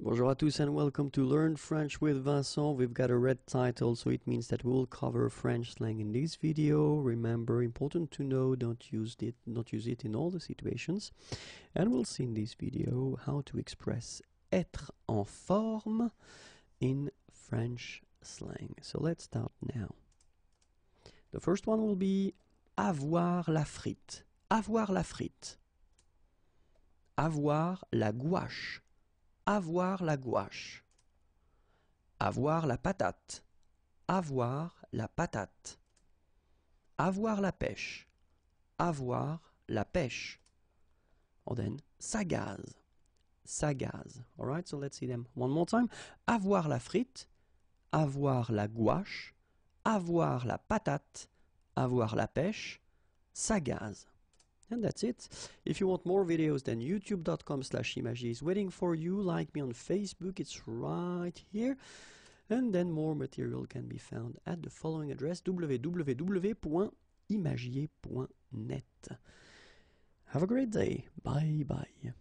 Bonjour à tous and welcome to Learn French with Vincent. We've got a red title so it means that we'll cover French slang in this video. Remember, important to know, don't use it, not use it in all the situations. And we'll see in this video how to express être en forme in French slang. So let's start now. The first one will be avoir la frite. Avoir la frite. Avoir la gouache avoir la gouache, avoir la patate, avoir la patate, avoir la pêche, avoir la pêche. Or then, sagaz, sagaz. All right, so let's see them one more time. Avoir la frite, avoir la gouache, avoir la patate, avoir la pêche, sagaz. And that's it. If you want more videos, then youtube.com slash is waiting for you. Like me on Facebook, it's right here. And then more material can be found at the following address www.imagier.net. Have a great day. Bye bye.